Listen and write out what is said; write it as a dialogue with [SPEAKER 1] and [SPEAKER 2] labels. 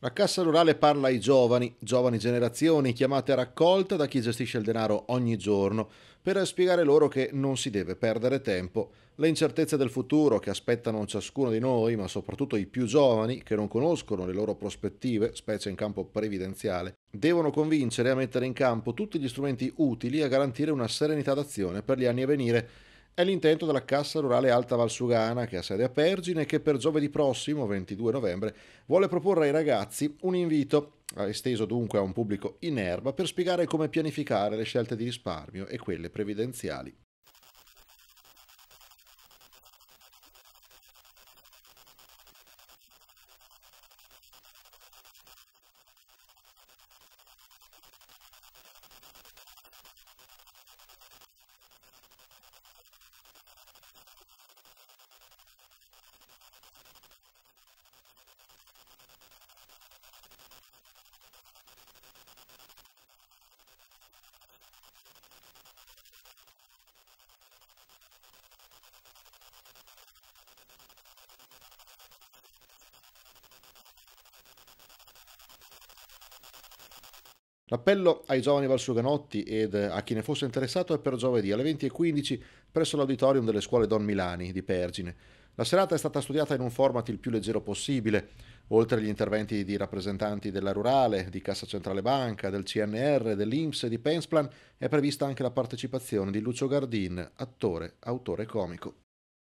[SPEAKER 1] La Cassa Rurale parla ai giovani, giovani generazioni chiamate a raccolta da chi gestisce il denaro ogni giorno, per spiegare loro che non si deve perdere tempo. Le incertezze del futuro che aspettano ciascuno di noi, ma soprattutto i più giovani che non conoscono le loro prospettive, specie in campo previdenziale, devono convincere a mettere in campo tutti gli strumenti utili a garantire una serenità d'azione per gli anni a venire è l'intento della Cassa Rurale Alta Valsugana, che ha sede a Pergine, che per giovedì prossimo, 22 novembre, vuole proporre ai ragazzi un invito, esteso dunque a un pubblico in erba, per spiegare come pianificare le scelte di risparmio e quelle previdenziali. L'appello ai giovani valsuganotti ed a chi ne fosse interessato è per giovedì alle 20.15 presso l'auditorium delle scuole Don Milani di Pergine. La serata è stata studiata in un format il più leggero possibile. Oltre agli interventi di rappresentanti della Rurale, di Cassa Centrale Banca, del CNR, dell'Inps e di Pensplan, è prevista anche la partecipazione di Lucio Gardin, attore, autore comico.